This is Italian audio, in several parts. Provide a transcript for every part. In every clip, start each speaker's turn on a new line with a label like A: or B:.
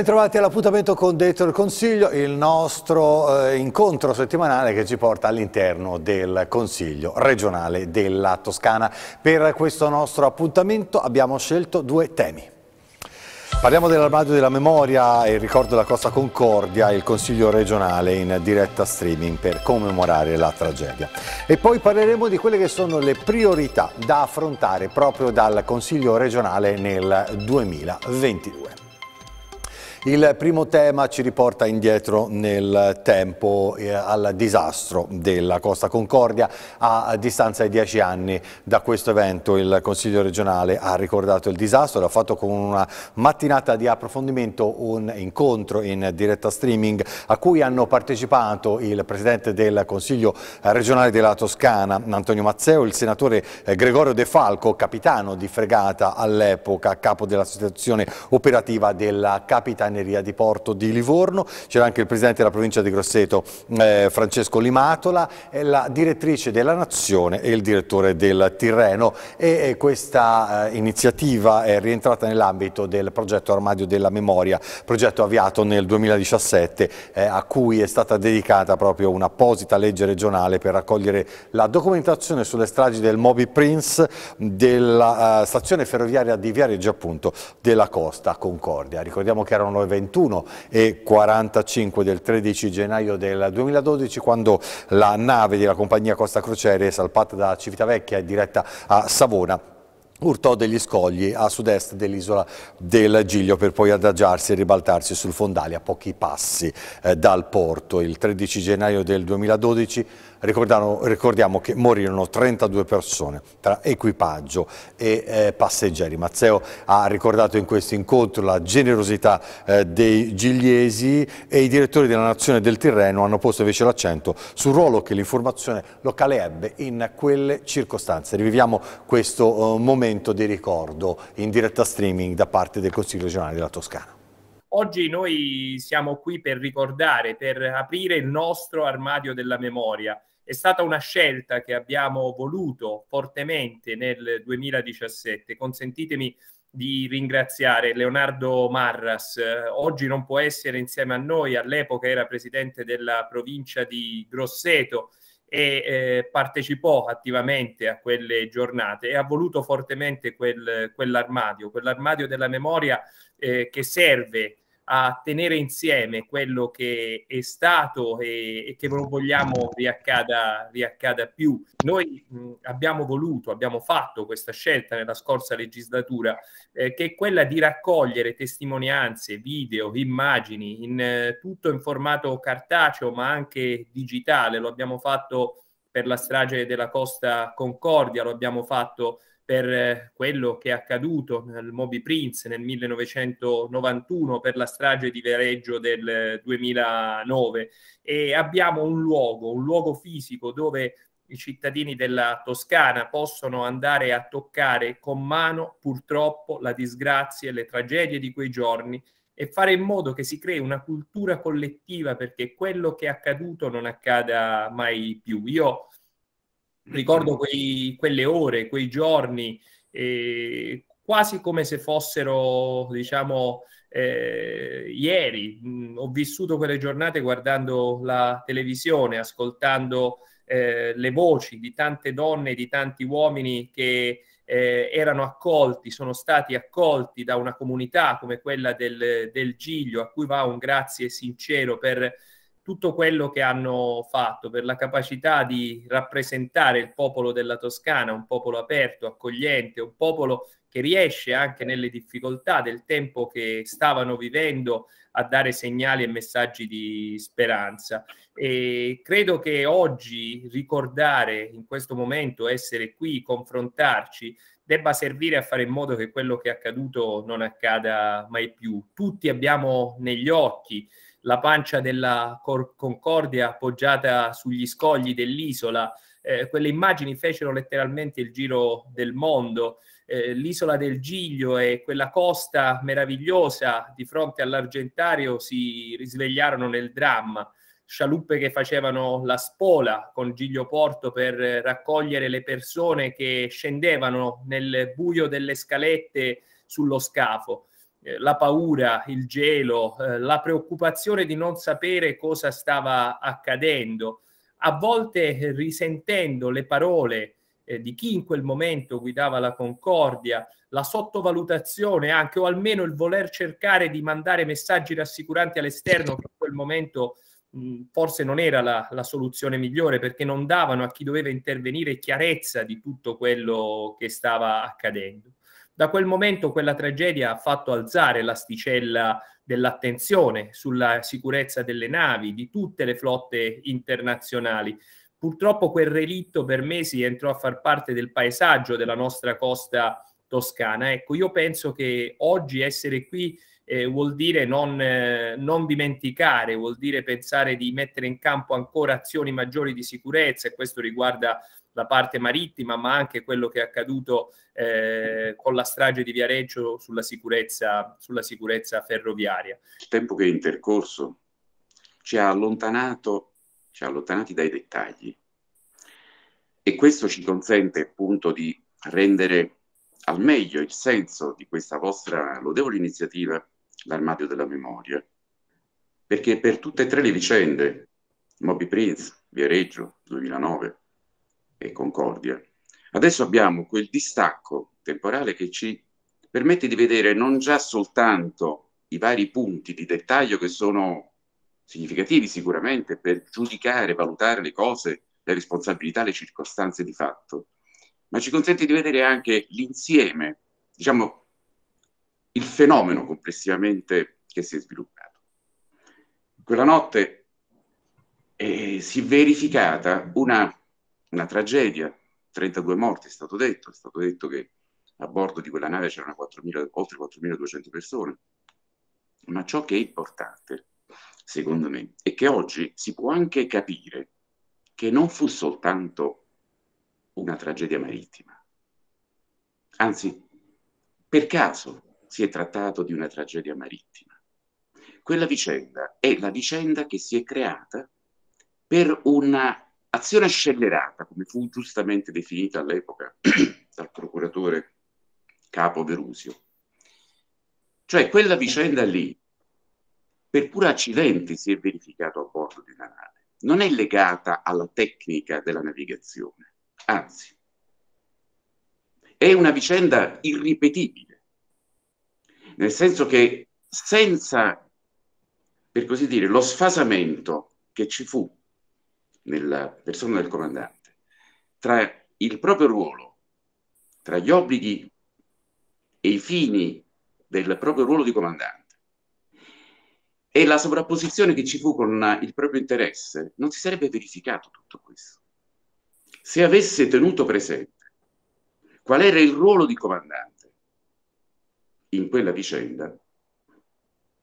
A: Bentrovati all'appuntamento con Detto il Consiglio, il nostro eh, incontro settimanale che ci porta all'interno del Consiglio regionale della Toscana. Per questo nostro appuntamento abbiamo scelto due temi. Parliamo dell'armadio della memoria e ricordo della Costa Concordia, il Consiglio regionale in diretta streaming per commemorare la tragedia. E poi parleremo di quelle che sono le priorità da affrontare proprio dal Consiglio regionale nel 2022. Il primo tema ci riporta indietro nel tempo eh, al disastro della Costa Concordia. A, distanza di dieci anni da questo evento il Consiglio regionale ha ricordato il disastro, l'ha fatto con una mattinata di approfondimento, un incontro in diretta streaming a cui hanno partecipato il Presidente del Consiglio regionale della Toscana, Antonio Mazzeo, il senatore eh, Gregorio De Falco, capitano di fregata all'epoca, capo dell'associazione operativa della Capitania Caneria di Porto di Livorno, c'era anche il presidente della provincia di Grosseto eh, Francesco Limatola, la direttrice della Nazione e il direttore del Tirreno e, e questa eh, iniziativa è rientrata nell'ambito del progetto Armadio della Memoria, progetto avviato nel 2017 eh, a cui è stata dedicata proprio un'apposita legge regionale per raccogliere la documentazione sulle stragi del Moby Prince della eh, stazione ferroviaria di Viareggio appunto della Costa Concordia. Ricordiamo che erano 21 e 45 del 13 gennaio del 2012 quando la nave della compagnia Costa Crociere salpata da Civitavecchia e diretta a Savona urtò degli scogli a sud-est dell'isola del Giglio per poi adagiarsi e ribaltarsi sul fondale a pochi passi eh, dal porto. Il 13 gennaio del 2012 Ricordiamo, che morirono 32 persone tra equipaggio e eh, passeggeri. Mazzeo ha ricordato in questo incontro la generosità eh, dei gigliesi e i direttori della Nazione del Tirreno hanno posto invece l'accento sul ruolo che l'informazione locale ebbe in quelle circostanze. Riviviamo questo eh, momento di ricordo in diretta streaming da parte del Consiglio regionale della
B: Toscana. Oggi noi siamo qui per ricordare, per aprire il nostro armadio della memoria è stata una scelta che abbiamo voluto fortemente nel 2017. Consentitemi di ringraziare Leonardo Marras. oggi non può essere insieme a noi, all'epoca era presidente della provincia di Grosseto e eh, partecipò attivamente a quelle giornate e ha voluto fortemente quel, quell'armadio, quell'armadio della memoria eh, che serve a tenere insieme quello che è stato e, e che non vogliamo riaccada, riaccada più. Noi mh, abbiamo voluto, abbiamo fatto questa scelta nella scorsa legislatura, eh, che è quella di raccogliere testimonianze, video, immagini, in, eh, tutto in formato cartaceo ma anche digitale. Lo abbiamo fatto per la strage della Costa Concordia, lo abbiamo fatto per eh, quello che è accaduto nel Moby Prince nel 1991 per la strage di Vereggio del 2009 eh, e abbiamo un luogo, un luogo fisico dove i cittadini della Toscana possono andare a toccare con mano purtroppo la disgrazia e le tragedie di quei giorni e fare in modo che si crei una cultura collettiva perché quello che è accaduto non accada mai più. Io ricordo mm-hmm. quei, quelle ore, quei giorni, eh, quasi come se fossero, diciamo, eh, ieri. Mh, mm, ho vissuto quelle giornate guardando la televisione, ascoltando eh, le voci di tante donne, di tanti uomini che eh, erano accolti, sono stati accolti da una comunità come quella del, del Giglio, a cui va un grazie sincero per tutto quello che hanno fatto, per la capacità di rappresentare il popolo della Toscana, un popolo aperto, accogliente, un popolo che riesce anche nelle difficoltà del tempo che stavano vivendo a dare segnali e messaggi di speranza. E credo che oggi ricordare in questo momento, essere qui, confrontarci, debba servire a fare in modo che quello che è accaduto non accada mai più. Tutti abbiamo negli occhi la pancia della Cor- Concordia appoggiata sugli scogli dell'isola. Eh, quelle immagini fecero letteralmente il giro del mondo. Eh, l'isola del Giglio e quella costa meravigliosa di fronte all'Argentario si risvegliarono nel dramma. Scialuppe che facevano la spola con Giglio Porto per raccogliere le persone che scendevano nel buio delle scalette sullo scafo eh, la paura, il gelo, eh, la preoccupazione di non sapere cosa stava accadendo, a volte risentendo le parole eh, di chi in quel momento guidava la Concordia, la sottovalutazione anche o almeno il voler cercare di mandare messaggi rassicuranti all'esterno che in quel momento mh, forse non era la, la soluzione migliore perché non davano a chi doveva intervenire chiarezza di tutto quello che stava accadendo. Da quel momento quella tragedia ha fatto alzare l'asticella dell'attenzione sulla sicurezza delle navi, di tutte le flotte internazionali. Purtroppo quel relitto per mesi entrò a far parte del paesaggio della nostra costa toscana. Ecco, io penso che oggi essere qui eh, vuol dire non, eh, non, dimenticare, vuol dire pensare di mettere in campo ancora azioni maggiori di sicurezza e questo riguarda la parte marittima, ma anche quello che è accaduto eh, con la strage di Viareggio sulla sicurezza, sulla sicurezza ferroviaria.
C: Il tempo che è intercorso ci ha allontanato, ci ha allontanati dai dettagli e questo ci consente appunto di rendere al meglio il senso di questa vostra lodevole iniziativa, l'Armadio della Memoria, perché per tutte e tre le vicende, Moby Prince, Viareggio 2009, e concordia. Adesso abbiamo quel distacco temporale che ci permette di vedere non già soltanto i vari punti di dettaglio che sono significativi sicuramente per giudicare, valutare le cose, le responsabilità, le circostanze di fatto, ma ci consente di vedere anche l'insieme, diciamo, il fenomeno complessivamente che si è sviluppato. Quella notte eh, si è verificata una una tragedia, 32 morti è stato detto, è stato detto che a bordo di quella nave c'erano 4.000, oltre 4.200 persone, ma ciò che è importante, secondo me, è che oggi si può anche capire che non fu soltanto una tragedia marittima, anzi, per caso si è trattato di una tragedia marittima. Quella vicenda è la vicenda che si è creata per una azione scellerata, come fu giustamente definita all'epoca dal procuratore capo Verusio. Cioè quella vicenda lì, per puro accidente, si è verificata a bordo di una nave. Non è legata alla tecnica della navigazione, anzi, è una vicenda irripetibile, nel senso che senza, per così dire, lo sfasamento che ci fu nella persona del comandante, tra il proprio ruolo, tra gli obblighi e i fini del proprio ruolo di comandante e la sovrapposizione che ci fu con il proprio interesse, non si sarebbe verificato tutto questo. Se avesse tenuto presente qual era il ruolo di comandante in quella vicenda,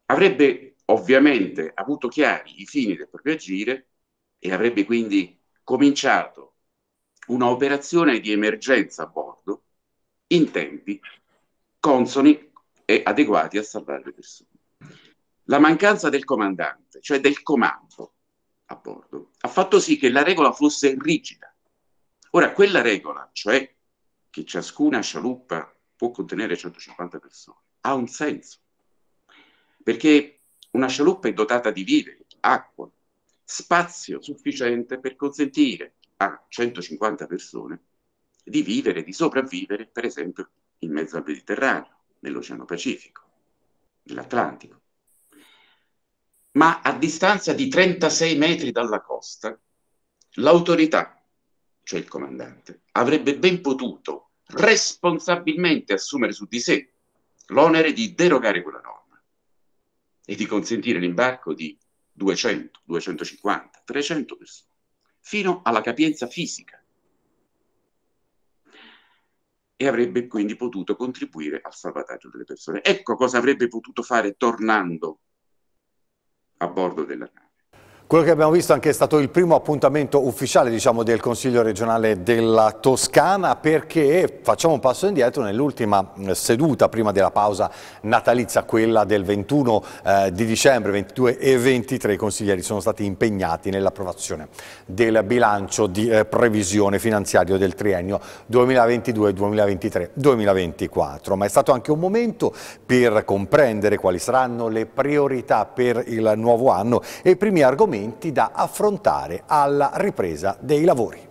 C: avrebbe ovviamente avuto chiari i fini del proprio agire e avrebbe quindi cominciato un'operazione di emergenza a bordo in tempi consoni e adeguati a salvare le persone. La mancanza del comandante, cioè del comando a bordo, ha fatto sì che la regola fosse rigida. Ora, quella regola, cioè che ciascuna scialuppa può contenere 150 persone, ha un senso, perché una scialuppa è dotata di viveri, acqua, spazio sufficiente per consentire a 150 persone di vivere, di sopravvivere, per esempio, in mezzo al Mediterraneo, nell'Oceano Pacifico, nell'Atlantico. Ma a distanza di 36 metri dalla costa, l'autorità, cioè il comandante, avrebbe ben potuto responsabilmente assumere su di sé l'onere di derogare quella norma e di consentire l'imbarco di 200, 250, 300 persone, fino alla capienza fisica e avrebbe quindi potuto contribuire al salvataggio delle persone. Ecco cosa avrebbe potuto fare tornando a bordo della nave.
A: Quello che abbiamo visto anche è stato il primo appuntamento ufficiale diciamo, del Consiglio regionale della Toscana perché facciamo un passo indietro nell'ultima eh, seduta prima della pausa natalizia, quella del 21 eh, di dicembre, 22 e 23, i consiglieri sono stati impegnati nell'approvazione del bilancio di eh, previsione finanziario del triennio 2022-2023-2024, ma è stato anche un momento per comprendere quali saranno le priorità per il nuovo anno e i primi argomenti argomenti da affrontare alla ripresa dei lavori.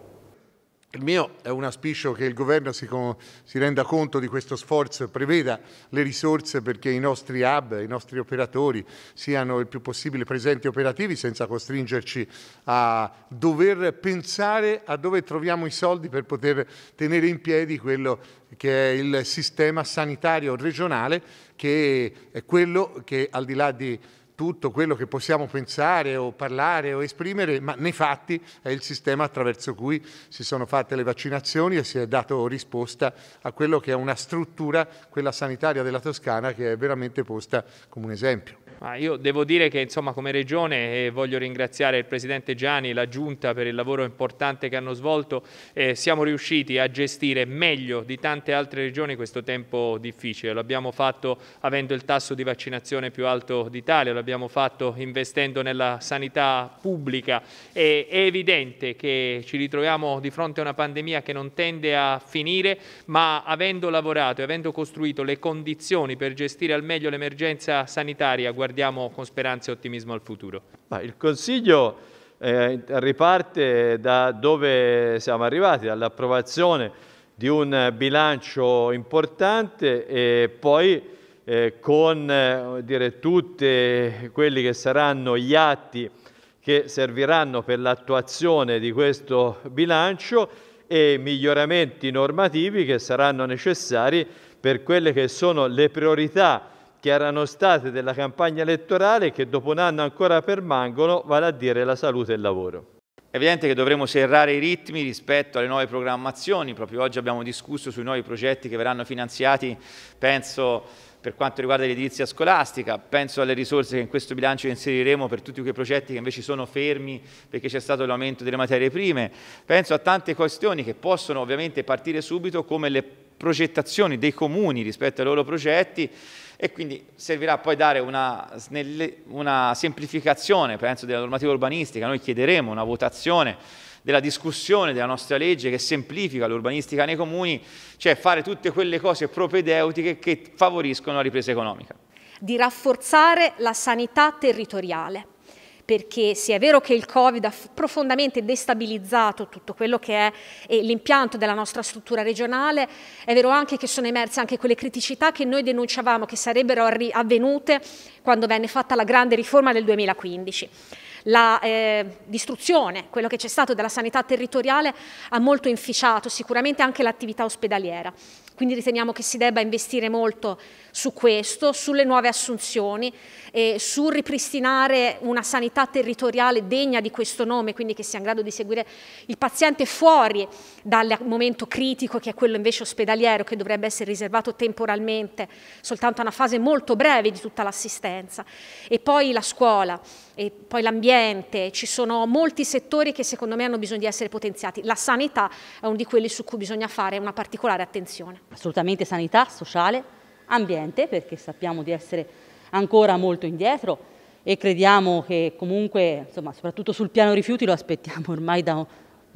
A: Il mio è un auspicio che il governo si, si, renda conto di questo sforzo, e preveda le risorse perché i nostri hub, i nostri operatori siano il più possibile presenti e operativi senza costringerci a dover pensare a dove troviamo i soldi per poter tenere in piedi quello che è il sistema sanitario regionale, che è quello che al di là di tutto quello che possiamo pensare o parlare o esprimere, ma nei fatti è il sistema attraverso cui si sono fatte le vaccinazioni e si è dato risposta a quello che è una struttura, quella sanitaria della Toscana, che è veramente posta come un esempio.
B: Ma io devo dire che insomma, come Regione eh, voglio ringraziare il Presidente Gianni e la Giunta per il lavoro importante che hanno svolto. Eh, siamo riusciti a gestire meglio di tante altre regioni questo tempo difficile. L'abbiamo fatto avendo il tasso di vaccinazione più alto d'Italia, l'abbiamo fatto investendo nella sanità pubblica. E, è evidente che ci ritroviamo di fronte a una pandemia che non tende a finire, ma avendo lavorato e avendo costruito le condizioni per gestire al meglio l'emergenza sanitaria, guardiamo con speranza e ottimismo al futuro? il Consiglio eh, riparte da dove siamo arrivati, dall'approvazione di un bilancio importante e poi eh, con eh, tutti quelli che saranno gli atti che serviranno per l'attuazione di questo bilancio e miglioramenti normativi che saranno necessari per quelle che sono le priorità che erano state della campagna elettorale e che dopo un anno ancora permangono, vale a dire la salute e il lavoro. È evidente che dovremo serrare i ritmi rispetto alle nuove programmazioni, proprio oggi abbiamo discusso sui nuovi progetti che verranno finanziati, penso per quanto riguarda l'edilizia scolastica, penso alle risorse che in questo bilancio inseriremo per tutti quei progetti che invece sono fermi perché c'è stato l'aumento delle materie prime, penso a tante questioni che possono ovviamente partire subito come le progettazioni dei comuni rispetto ai loro progetti e quindi servirà poi dare una, una semplificazione, penso, della normativa urbanistica. Noi chiederemo una votazione della discussione della nostra legge che semplifica l'urbanistica nei comuni, cioè fare tutte quelle cose propedeutiche che favoriscono la ripresa economica.
D: Di rafforzare la sanità territoriale perché se è vero che il Covid ha profondamente destabilizzato tutto quello che è l'impianto della nostra struttura regionale, è vero anche che sono emerse anche quelle criticità che noi denunciavamo che sarebbero avvenute quando venne fatta la grande riforma del 2015 la eh, distruzione, quello che c'è stato della sanità territoriale ha molto inficiato sicuramente anche l'attività ospedaliera. Quindi riteniamo che si debba investire molto su questo, sulle nuove assunzioni, eh, su ripristinare una sanità territoriale degna di questo nome, quindi che sia in grado di seguire il paziente fuori dal momento critico che è quello invece ospedaliero che dovrebbe essere riservato temporalmente soltanto a una fase molto breve di tutta l'assistenza. E poi la scuola, e poi l'ambiente, ci sono molti settori che secondo me hanno bisogno di essere potenziati. La sanità è uno di quelli su cui bisogna fare una particolare attenzione assolutamente sanità, sociale, ambiente, perché sappiamo di essere ancora molto indietro e crediamo che comunque, insomma, soprattutto sul piano rifiuti lo aspettiamo ormai da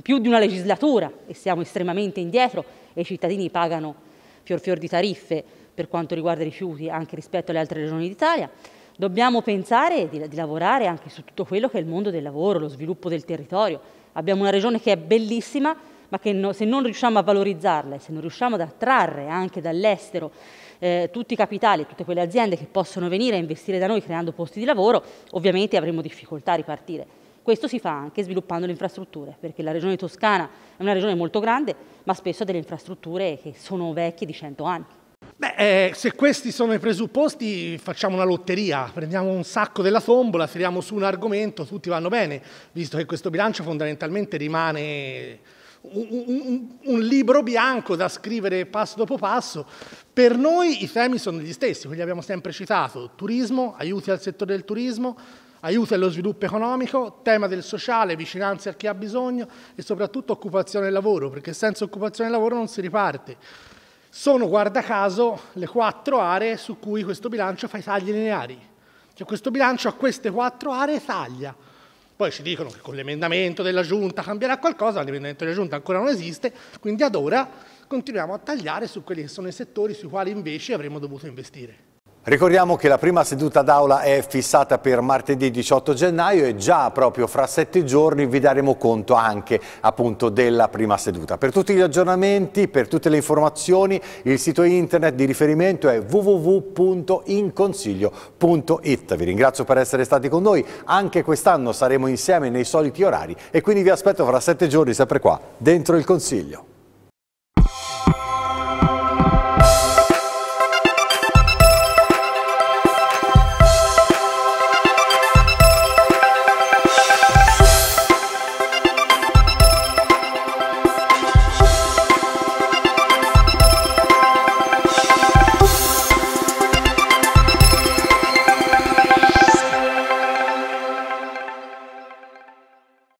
D: più di una legislatura e siamo estremamente indietro e i cittadini pagano fior fior di tariffe per quanto riguarda i rifiuti anche rispetto alle altre regioni d'Italia. Dobbiamo pensare di, di lavorare anche su tutto quello che è il mondo del lavoro, lo sviluppo del territorio. Abbiamo una regione che è bellissima, ma che no, se non riusciamo a valorizzarle, se non riusciamo ad attrarre anche dall'estero eh, tutti i capitali, tutte quelle aziende che possono venire a investire da noi creando posti di lavoro, ovviamente avremo difficoltà a ripartire. Questo si fa anche sviluppando le infrastrutture, perché la regione toscana è una regione molto grande, ma spesso ha delle infrastrutture che sono vecchie di 100 anni. Beh, eh, se questi sono i presupposti, facciamo una lotteria,
A: prendiamo un sacco della tombola, tiriamo su un argomento, tutti vanno bene, visto che questo bilancio fondamentalmente rimane un, un, un, libro bianco da scrivere passo dopo passo. Per noi i temi sono gli stessi, quelli abbiamo sempre citato, turismo, aiuti al settore del turismo, aiuti allo sviluppo economico, tema del sociale, vicinanza a chi ha bisogno e soprattutto occupazione e lavoro, perché senza occupazione e lavoro non si riparte. Sono, guarda caso, le quattro aree su cui questo bilancio fa i tagli lineari. Cioè questo bilancio a queste quattro aree taglia poi ci dicono che con l'emendamento della giunta cambierà qualcosa, l'emendamento della giunta ancora non esiste, quindi ad ora continuiamo a tagliare su quelli che sono i settori sui quali invece avremmo dovuto investire. Ricordiamo che la prima seduta d'aula è fissata per martedì 18 gennaio e già proprio fra sette giorni vi daremo conto anche appunto della prima seduta. Per tutti gli aggiornamenti, per tutte le informazioni, il sito internet di riferimento è www.inconsiglio.it. Vi ringrazio per essere stati con noi, anche quest'anno saremo insieme nei soliti orari e quindi vi aspetto fra sette giorni sempre qua, dentro il Consiglio.